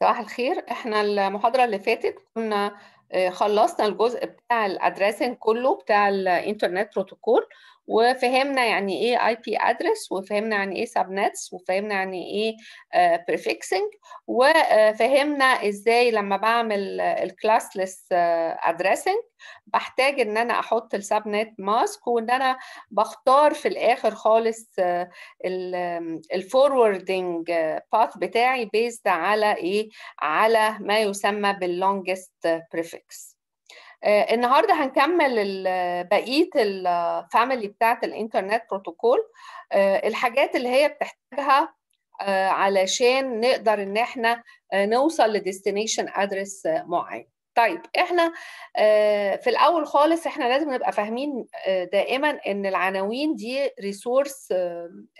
صباح الخير احنا المحاضرة اللي فاتت كنا آه، خلصنا الجزء بتاع الادريسنج كله بتاع الانترنت بروتوكول وفهمنا يعني ايه اي بي ادرس وفهمنا يعني ايه سبنتس وفهمنا يعني ايه بريفكسنج آه، وفهمنا ازاي لما بعمل الكلاسلس ادريسنج آه، بحتاج ان انا احط السبنت ماسك وان انا بختار في الاخر خالص الفوروردنج باث بتاعي بيزد على ايه على ما يسمى باللونجست بريفكس ماتريكس آه، النهارده هنكمل بقيه الفاميلي بتاعه الانترنت بروتوكول آه، الحاجات اللي هي بتحتاجها آه، علشان نقدر ان احنا نوصل لديستنيشن ادرس معين طيب احنا في الاول خالص احنا لازم نبقى فاهمين دائما ان العناوين دي ريسورس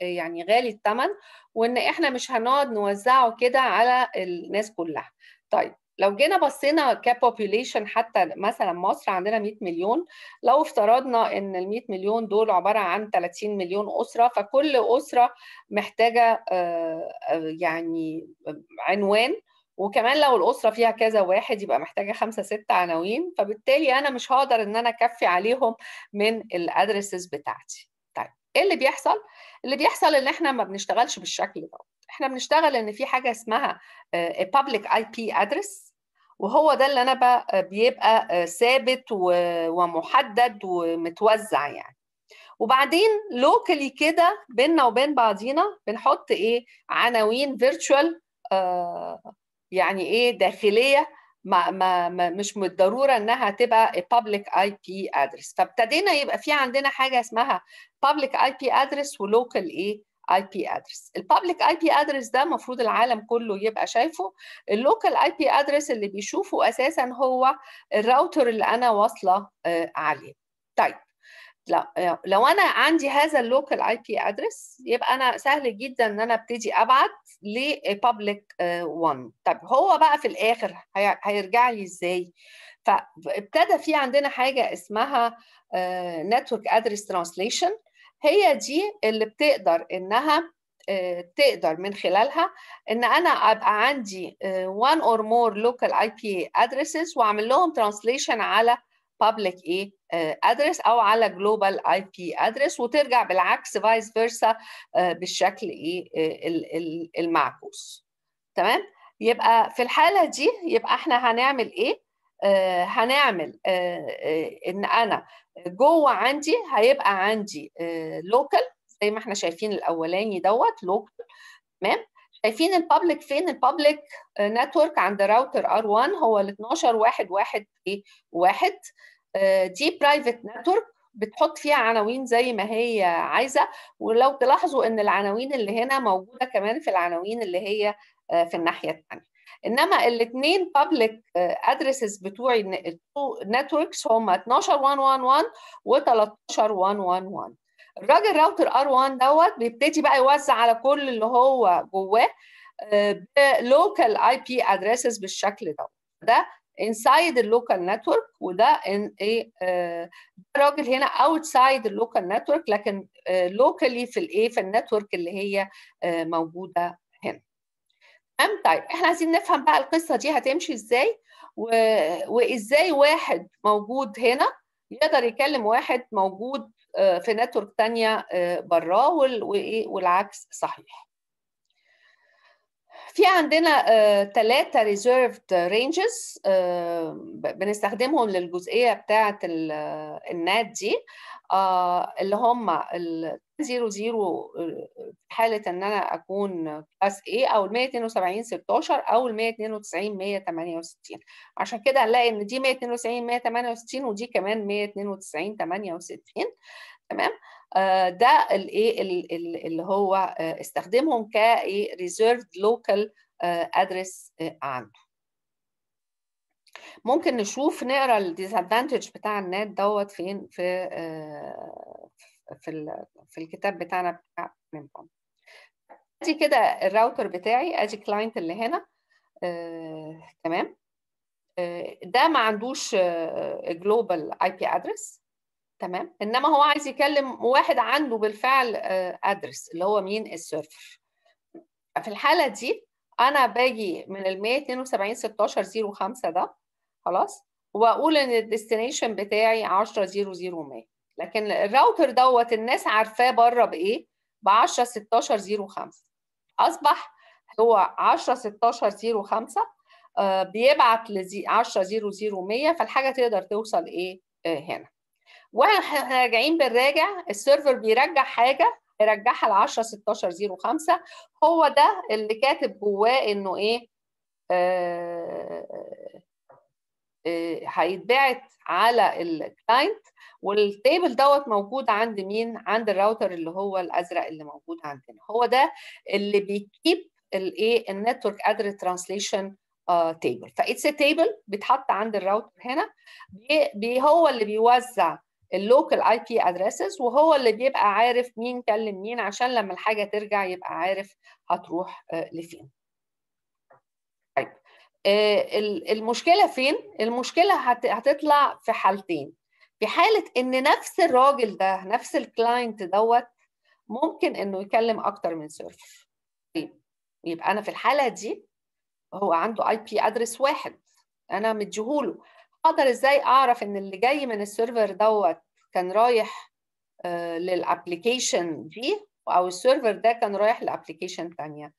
يعني غالي الثمن وان احنا مش هنقعد نوزعه كده على الناس كلها طيب لو جينا بصينا كبوبيوليشن حتى مثلا مصر عندنا 100 مليون لو افترضنا ان ال 100 مليون دول عباره عن 30 مليون اسره فكل اسره محتاجه آه، آه، يعني عنوان وكمان لو الاسره فيها كذا واحد يبقى محتاجه خمسه ست عناوين فبالتالي انا مش هقدر ان انا اكفي عليهم من الادرسز بتاعتي. طيب ايه اللي بيحصل؟ اللي بيحصل ان احنا ما بنشتغلش بالشكل ده احنا بنشتغل ان في حاجه اسمها آه، public IP address وهو ده اللي انا آه، بيبقى آه، ثابت ومحدد ومتوزع يعني وبعدين لوكالي كده بيننا وبين بعضينا بنحط ايه عناوين فيرتشوال يعني ايه داخليه ما ما مش بالضروره انها تبقى public IP address فابتدينا يبقى في عندنا حاجه اسمها public IP address ولوكال ايه اي بي ادرس البابليك اي بي ادرس ده المفروض العالم كله يبقى شايفه اللوكال اي بي ادرس اللي بيشوفه اساسا هو الراوتر اللي انا واصله آه، عليه طيب لا آه، لو انا عندي هذا اللوكال اي بي ادرس يبقى انا سهل جدا ان انا ابتدي ابعت لبابليك 1 طب هو بقى في الاخر هيرجع لي ازاي فابتدى في عندنا حاجه اسمها نتورك ادرس ترانسليشن هي دي اللي بتقدر انها آه، تقدر من خلالها ان انا ابقى عندي آه، one or more local IP addresses واعمل لهم translation على public ايه ادريس آه، او على جلوبال اي بي ادريس وترجع بالعكس فايس فيرسا بالشكل ايه المعكوس تمام يبقى في الحاله دي يبقى احنا هنعمل ايه آه، هنعمل آه، آه، ان انا جوه عندي هيبقى عندي لوكال زي ما احنا شايفين الاولاني دوت لوكال تمام شايفين البابليك فين البابليك نتورك عند راوتر ار 1 هو ال 12 واحد واحد ايه واحد دي برايفت نتورك بتحط فيها عناوين زي ما هي عايزه ولو تلاحظوا ان العناوين اللي هنا موجوده كمان في العناوين اللي هي في الناحيه الثانيه انما الاثنين بابليك ادريسز بتوعي نتوركس 12 12111 و 13111 الراجل راوتر ار 1 دوت بيبتدي بقى يوزع على كل اللي هو جواه آه، بلوكال اي بي ادريسز بالشكل ده ده انسايد اللوكال نتورك وده ان ايه راجل هنا اوتسايد اللوكال نتورك لكن لوكالي آه، في الايه في النتورك اللي هي آه، موجوده تمام طيب احنا عايزين نفهم بقى القصه دي هتمشي ازاي و... وازاي واحد موجود هنا يقدر يكلم واحد موجود آه، في نتورك ثانيه آه، براه وال... والعكس صحيح في عندنا ثلاثة ريزيرفد رينجز بنستخدمهم للجزئية بتاعة النات دي آه، اللي هم 0 0 آه، في حاله ان انا اكون كلاس ايه او ال 172 16 او ال 192 168 عشان كده هنلاقي ان دي 192 168 ودي كمان 192 68 تمام آه، ده الايه اللي هو آه، استخدمهم ك ريزيرفد لوكال ادرس عنده ممكن نشوف نقرا الديسادفانتج بتاع النت دوت فين في في في الكتاب بتاعنا بتاع من ادي كده الراوتر بتاعي ادي كلاينت اللي هنا آه، تمام آه، ده ما عندوش جلوبال اي بي ادرس تمام انما هو عايز يكلم واحد عنده بالفعل ادرس آه، اللي هو مين السيرفر في الحاله دي انا باجي من ال 172 16 05 ده خلاص واقول ان الديستنيشن بتاعي 10 0 0 100 لكن الراوتر دوت الناس عارفاه بره بايه ب 10 16 05 اصبح هو 10 16 05 بيبعت ل 10 00 100 فالحاجه تقدر توصل ايه آه، هنا واحنا راجعين بنراجع السيرفر بيرجع حاجه يرجعها ل 10 16 05 هو ده اللي كاتب جواه انه ايه آه، هيتبعت على الكلاينت والتيبل دوت موجود عند مين عند الراوتر اللي هو الازرق اللي موجود عندنا هو ده اللي بيكيب الايه النتورك ادري ترانسليشن تيبل اتس تيبل بيتحط عند الراوتر هنا بي هو اللي بيوزع اللوكال اي بي ادريسز وهو اللي بيبقى عارف مين كلم مين عشان لما الحاجه ترجع يبقى عارف هتروح آه، لفين آه، المشكله فين المشكله هتطلع في حالتين في حاله ان نفس الراجل ده نفس الكلاينت دوت ممكن انه يكلم اكتر من سيرفر طيب، يبقى انا في الحاله دي هو عنده اي بي ادرس واحد انا مديهوله اقدر ازاي اعرف ان اللي جاي من السيرفر دوت كان رايح آه، للابلكيشن دي او السيرفر ده كان رايح لابلكيشن ثانيه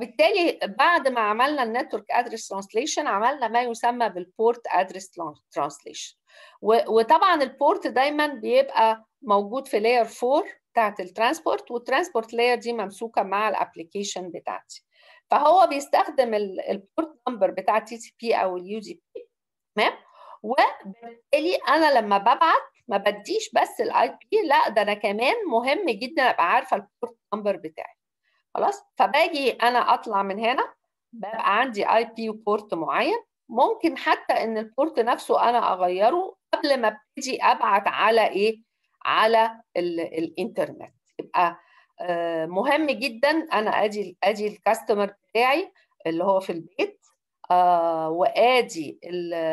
بالتالي بعد ما عملنا النتورك ادرس ترانسليشن عملنا ما يسمى بالبورت ادرس ترانسليشن وطبعا البورت دايما بيبقى موجود في لاير 4 بتاعت الترانسبورت والترانسبورت لاير دي ممسوكه مع الابلكيشن بتاعتي فهو بيستخدم البورت نمبر بتاع تي سي بي او اليو دي بي تمام وبالتالي انا لما ببعت ما بديش بس الاي بي لا ده انا كمان مهم جدا ابقى عارفه البورت نمبر بتاعي خلاص فباجي انا اطلع من هنا ببقى عندي اي بي بورت معين ممكن حتى ان البورت نفسه انا اغيره قبل ما ابتدي ابعت على ايه على الانترنت يبقى آه، مهم جدا انا ادي ادي الكاستمر بتاعي اللي هو في البيت آه، وادي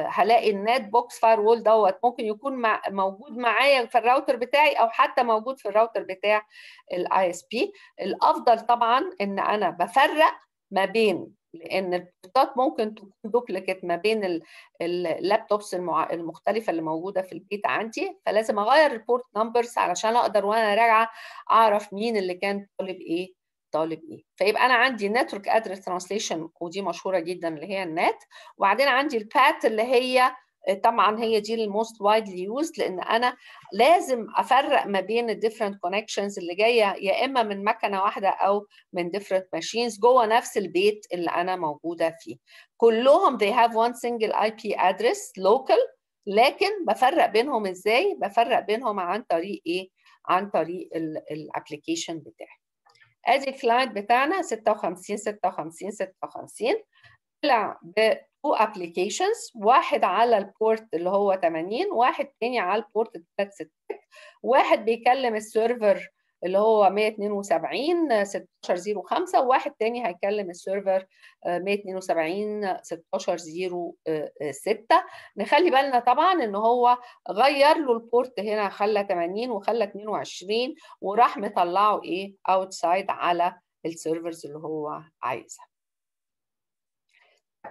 هلاقي النت بوكس فاير وول دوت ممكن يكون مع موجود معايا في الراوتر بتاعي او حتى موجود في الراوتر بتاع الاي اس بي الافضل طبعا ان انا بفرق ما بين لان البورتات ممكن تكون دوبلكت ما بين اللابتوبس المختلفه اللي موجوده في البيت عندي فلازم اغير البورت نمبرز علشان اقدر وانا راجعه اعرف مين اللي كان طالب ايه طالب ايه فيبقى انا عندي نتورك ادرس ترانسليشن ودي مشهوره جدا اللي هي النت وبعدين عندي البات اللي هي طبعا هي دي الموست وايدلي يوزد لان انا لازم افرق ما بين الديفرنت كونكشنز اللي جايه يا اما من مكنه واحده او من ديفرنت ماشينز جوه نفس البيت اللي انا موجوده فيه كلهم they have one single IP address local لكن بفرق بينهم ازاي بفرق بينهم عن طريق ايه عن طريق الابلكيشن بتاعي ادي الكلاينت بتاعنا 56 56 56 طلع تو ابلكيشنز واحد على البورت اللي هو 80 واحد تاني على البورت 36 واحد بيكلم السيرفر اللي هو 172 1605 وواحد تاني هيكلم السيرفر 172 آه، 1606 آه، آه، نخلي بالنا طبعا ان هو غير له البورت هنا خلى 80 وخلى 22 وراح مطلعه ايه اوتسايد على السيرفرز اللي هو عايزها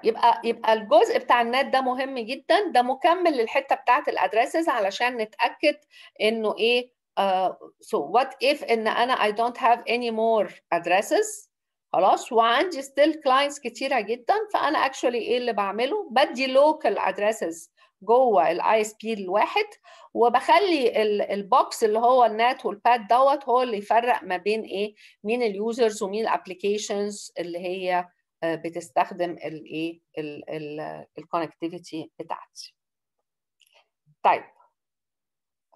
يبقى يبقى الجزء بتاع النت ده مهم جدا ده مكمل للحته بتاعه الادريسز علشان نتاكد انه ايه آه، so what if ان انا I don't have any more addresses خلاص وعندي still clients كتيرة جدا فانا actually ايه اللي بعمله بدي local addresses جوه الاي اس بي الواحد وبخلي البوكس اللي هو النات والباد دوت هو اللي يفرق ما بين ايه مين اليوزرز ومين الابلكيشنز اللي هي آه، بتستخدم الايه الكونكتيفيتي بتاعتي طيب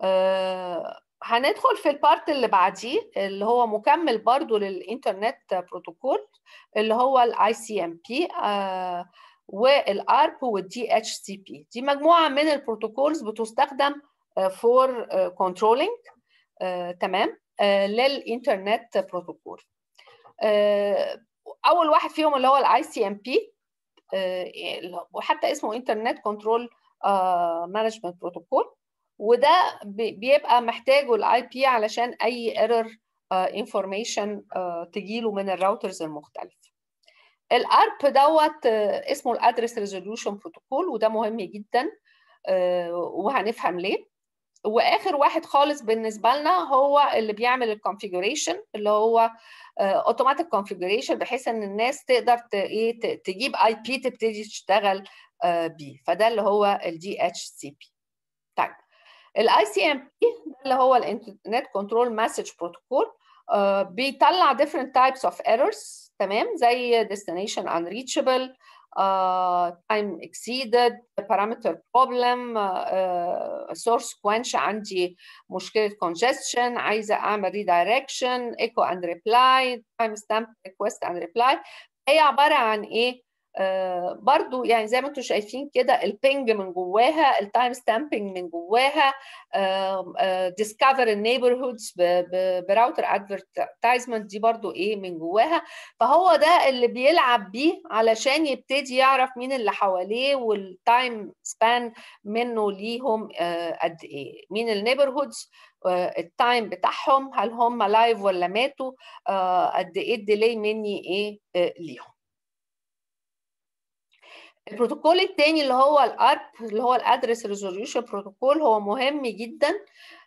آه، هندخل في البارت اللي بعديه اللي هو مكمل برضو للانترنت بروتوكول اللي هو الاي سي ام آه، بي والارب والدي اتش سي بي دي مجموعه من البروتوكولز بتستخدم فور آه، كنترولينج آه، تمام للانترنت بروتوكول اول واحد فيهم اللي هو الاي سي ام بي وحتى اسمه انترنت كنترول مانجمنت بروتوكول وده بيبقى محتاجه الاي بي علشان اي ايرور انفورميشن آه، آه، تجيله من الراوترز المختلفه الارب دوت آه، اسمه الادرس ريزوليوشن بروتوكول وده مهم جدا وهنفهم ليه واخر واحد خالص بالنسبه لنا هو اللي بيعمل الكونفيجريشن اللي هو اوتوماتيك كونفيجريشن بحيث ان الناس تقدر ايه تجيب اي بي تبتدي تشتغل بيه فده اللي هو الدي اتش سي بي طيب الاي ICMP اللي هو الانترنت كنترول مسج بروتوكول بيطلع different types of errors تمام زي destination unreachable uh, time exceeded parameter problem uh, source quench عندي مشكلة congestion عايزة أعمل redirection echo and reply time stamp request and reply هي عبارة عن إيه آه، برضو يعني زي ما انتم شايفين كده البينج من جواها التايم ستامبينج من جواها ديسكفر النيبرهودز براوتر ادفرتايزمنت دي برضو ايه من جواها فهو ده اللي بيلعب بيه علشان يبتدي يعرف مين اللي حواليه والتايم سبان منه ليهم آه، قد ايه مين النيبرهودز آه، التايم بتاعهم هل هم لايف ولا ماتوا قد ايه الديلي مني ايه ليهم البروتوكول الثاني اللي هو الارب اللي هو الادرس ريزوليوشن بروتوكول هو مهم جدا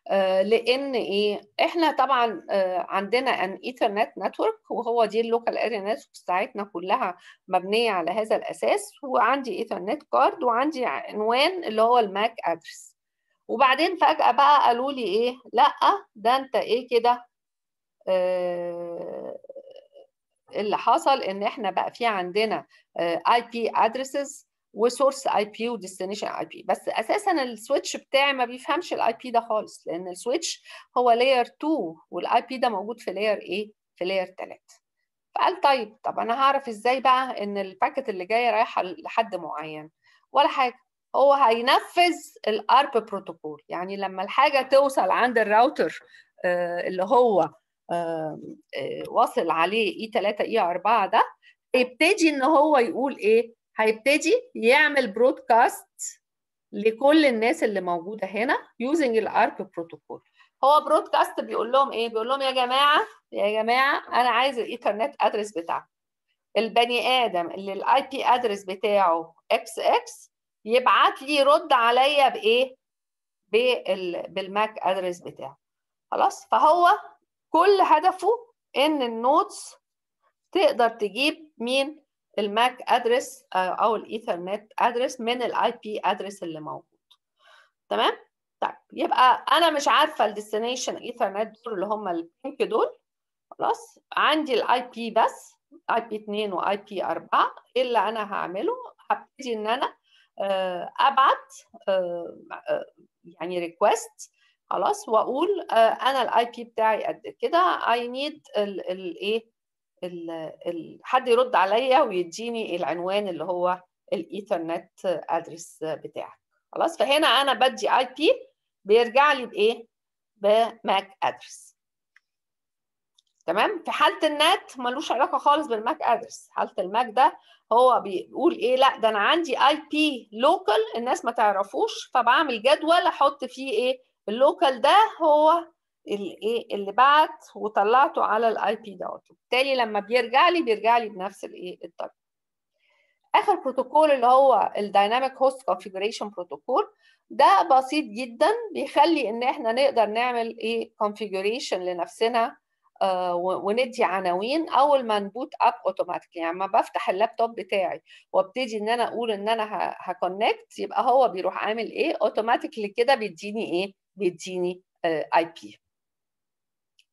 آه، لان ايه احنا طبعا آه، عندنا ان ايثرنت نتورك وهو دي اللوكال اريا نتورك بتاعتنا كلها مبنيه على هذا الاساس وعندي ايثرنت كارد وعندي عنوان اللي هو الماك ادرس وبعدين فجاه بقى قالوا لي ايه لا ده انت ايه كده آه، اللي حصل ان احنا بقى في عندنا اي بي ادريسز وسورس اي بي وديستنيشن اي بي بس اساسا السويتش بتاعي ما بيفهمش الاي بي ده خالص لان السويتش هو لاير 2 والاي بي ده موجود في لاير ايه في لاير 3 فقال طيب طب انا هعرف ازاي بقى ان الباكت اللي جايه رايحه لحد معين ولا حاجه هو هينفذ الارب بروتوكول يعني لما الحاجه توصل عند الراوتر آه، اللي هو آه، واصل عليه اي 3 اي 4 ده هيبتدي ان هو يقول ايه هيبتدي يعمل برودكاست لكل الناس اللي موجوده هنا يوزنج الارك بروتوكول هو برودكاست بيقول لهم ايه بيقول لهم يا جماعه يا جماعه انا عايز الايثرنت ادرس بتاعكم البني ادم اللي الاي بي ادرس بتاعه اكس اكس يبعت لي يرد عليا بايه بالماك ادرس بتاعه خلاص فهو كل هدفه ان النوتس تقدر تجيب مين الماك ادرس آه، او الايثرنت ادرس من الاي بي ادرس اللي موجود تمام طيب يبقى انا مش عارفه الديستنيشن ايثرنت دول اللي هم البينك دول خلاص عندي الاي بي بس اي بي 2 واي بي 4 ايه اللي انا هعمله هبتدي ان انا آه، ابعت آه، يعني ريكوست خلاص واقول آه، انا الاي بي بتاعي قد كده اي نيد الايه حد يرد عليا ويديني العنوان اللي هو الايثرنت ادرس بتاعك خلاص فهنا انا بدي اي بي بيرجع لي بايه بماك ادرس تمام في حاله النت ملوش علاقه خالص بالماك ادرس حاله الماك ده هو بيقول ايه لا ده انا عندي اي بي لوكال الناس ما تعرفوش فبعمل جدول احط فيه ايه اللوكال ده هو الايه اللي بعت وطلعته على الاي بي دوت وبالتالي لما بيرجع لي بيرجع لي بنفس الايه الطريقه اخر بروتوكول اللي هو الدايناميك هوست كونفيجريشن بروتوكول ده بسيط جدا بيخلي ان احنا نقدر نعمل ايه كونفيجريشن لنفسنا آه وندي عناوين اول ما نبوت اب اوتوماتيك يعني لما بفتح اللابتوب بتاعي وابتدي ان انا اقول ان انا هكونكت يبقى هو بيروح عامل ايه اوتوماتيكلي كده بيديني ايه بيديني اي آه، بي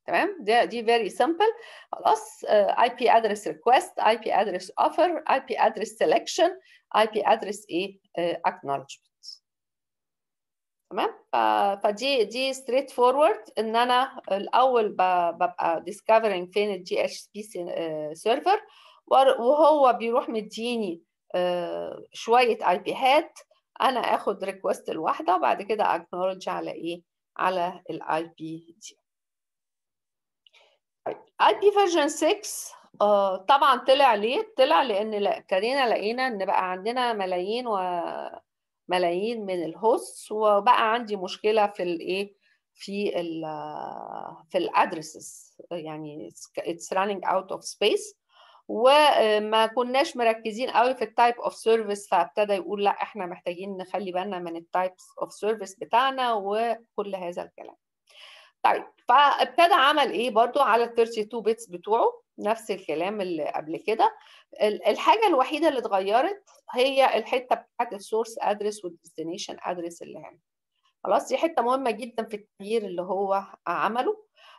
تمام دي دي فيري سمبل خلاص اي بي ادرس ريكويست اي بي ادرس اوفر اي بي ادرس سيلكشن اي بي ادرس ايه اكنولجمنت تمام فدي دي ستريت فورورد ان انا الاول ببقى ديسكفرينج فين الجي اتش بي سيرفر وهو بيروح مديني آه، شويه اي بي هات انا اخد ريكوست الواحده وبعد كده اكنولج على ايه على الاي بي دي اي بي فيرجن 6 طبعا طلع ليه طلع لان ابتدينا لقينا ان بقى عندنا ملايين وملايين من الهوست وبقى عندي مشكله في الايه في الـ آه، في الادريسز يعني اتس رانينج اوت اوف سبيس وما كناش مركزين قوي في التايب اوف سيرفيس فابتدى يقول لا احنا محتاجين نخلي بالنا من التايبس اوف سيرفيس بتاعنا وكل هذا الكلام طيب فابتدى عمل ايه برضو على ال 32 بيتس بتوعه نفس الكلام اللي قبل كده الحاجه الوحيده اللي اتغيرت هي الحته بتاعت السورس ادرس والديستنيشن ادرس اللي هنا خلاص دي حته مهمه جدا في التغيير اللي هو عمله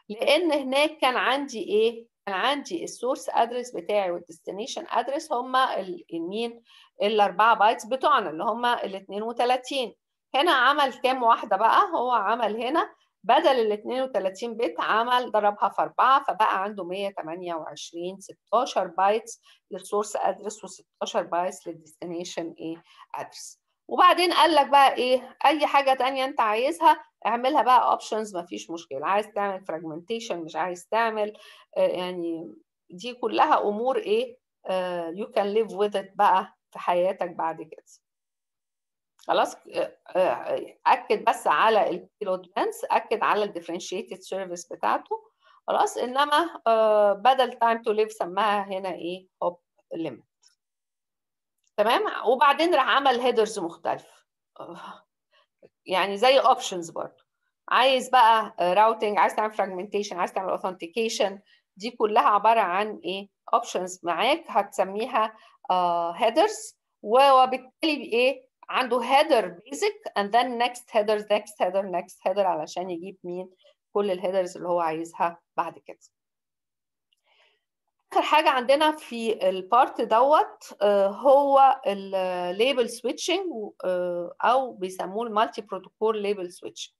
لان هناك كان عندي ايه عندي السورس ادرس بتاعي والديستنيشن ادرس هما المين الاربعه بايتس بتوعنا اللي هما ال 32 هنا عمل كام واحده بقى هو عمل هنا بدل ال 32 بت عمل ضربها في اربعه فبقى عنده 128 16 بايتس للسورس ادرس و16 بايتس للديستنيشن ايه ادرس وبعدين قال لك بقى ايه اي حاجه ثانيه انت عايزها اعملها بقى اوبشنز مفيش مشكله عايز تعمل فراجمنتيشن مش عايز تعمل آه، يعني دي كلها امور ايه يو كان ليف وذ ات بقى في حياتك بعد كده خلاص آه، آه، اكد بس على البيلوت بلانس اكد على الديفرنشيتد سيرفيس بتاعته خلاص انما بدل تايم تو ليف سماها هنا ايه هوب ليميت تمام وبعدين راح عمل هيدرز مختلفه يعني زي اوبشنز برضه عايز بقى راوتنج عايز تعمل فراجمنتيشن عايز تعمل اوثنتيكيشن دي كلها عباره عن ايه اوبشنز معاك هتسميها هيدرز آه، وبالتالي ايه عنده هيدر بيزك اند ذن نكست هيدرز نكست هيدر نكست هيدر علشان يجيب مين كل الهيدرز اللي هو عايزها بعد كده اخر حاجه عندنا في البارت دوت آه، هو الليبل سويتشنج آه، او بيسموه المالتي بروتوكول ليبل سويتش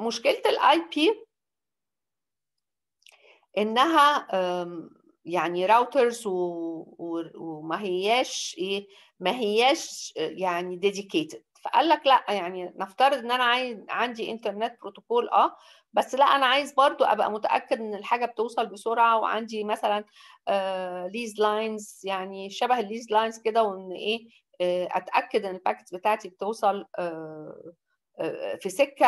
مشكله الاي بي انها يعني راوترز وما هياش ايه ما هياش آه، يعني ديديكيتد فقال لك لا يعني نفترض ان انا عايز عندي انترنت بروتوكول اه بس لا انا عايز برضو ابقى متاكد ان الحاجه بتوصل بسرعه وعندي مثلا ليز آه، لاينز يعني شبه الليز لاينز كده وان ايه آه، اتاكد ان الباكت بتاعتي بتوصل آه، في سكه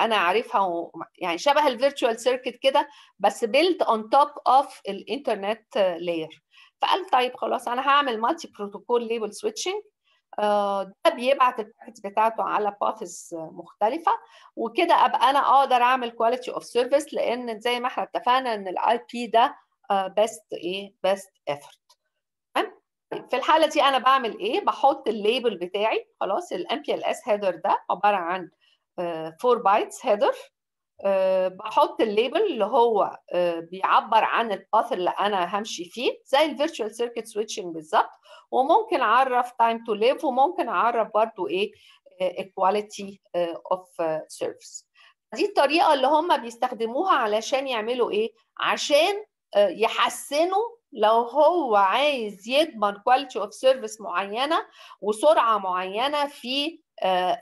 انا عارفها يعني شبه الفيرتشوال سيركت كده بس بيلد اون توب اوف الانترنت لاير فقال طيب خلاص انا هعمل مالتي بروتوكول ليبل سويتشنج ده بيبعت الباكت بتاعته على باثز مختلفه وكده ابقى انا اقدر اعمل كواليتي اوف سيرفيس لان زي ما احنا اتفقنا ان الاي بي ده بيست آه، ايه بيست ايفورت تمام في الحاله دي انا بعمل ايه بحط الليبل بتاعي خلاص الام بي ال اس هيدر ده عباره عن 4 بايتس هيدر بحط الليبل اللي هو آه، بيعبر عن الباث اللي انا همشي فيه زي الفيرتشوال سيركت سويتشنج بالظبط وممكن اعرف تايم تو ليف وممكن اعرف برضو ايه الكواليتي اوف سيرفيس دي الطريقه اللي هم بيستخدموها علشان يعملوا ايه عشان آه، يحسنوا لو هو عايز يضمن كواليتي اوف سيرفيس معينه وسرعه معينه في آه،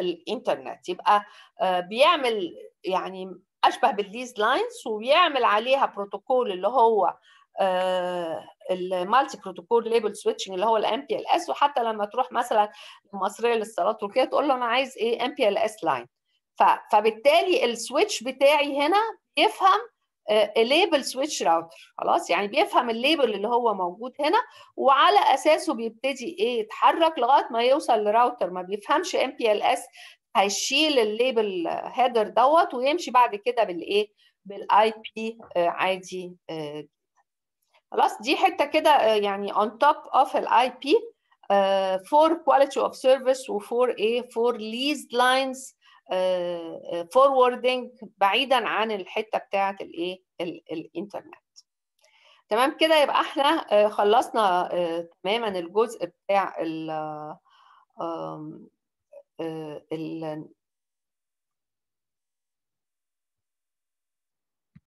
الانترنت يبقى آه، بيعمل يعني اشبه بالليز لاينز وبيعمل عليها بروتوكول اللي هو المالتي بروتوكول ليبل سويتشنج اللي هو الام بي ال اس وحتى لما تروح مثلا المصريه للصالات التركيه تقول له انا عايز ايه ام بي ال اس لاين فبالتالي السويتش بتاعي هنا بيفهم الليبل سويتش راوتر خلاص يعني بيفهم الليبل اللي هو موجود هنا وعلى اساسه بيبتدي ايه يتحرك لغايه ما يوصل لراوتر ما بيفهمش ام بي ال اس هيشيل الليبل هيدر دوت ويمشي بعد كده بالايه بالاي بي عادي خلاص دي حته كده آه، يعني on top of الاي آه، بي for quality of service وفور ايه for leased lines فوروردنج آه، بعيدا عن الحته بتاعه الايه الانترنت تمام كده يبقى احنا خلصنا تماما الجزء بتاع ال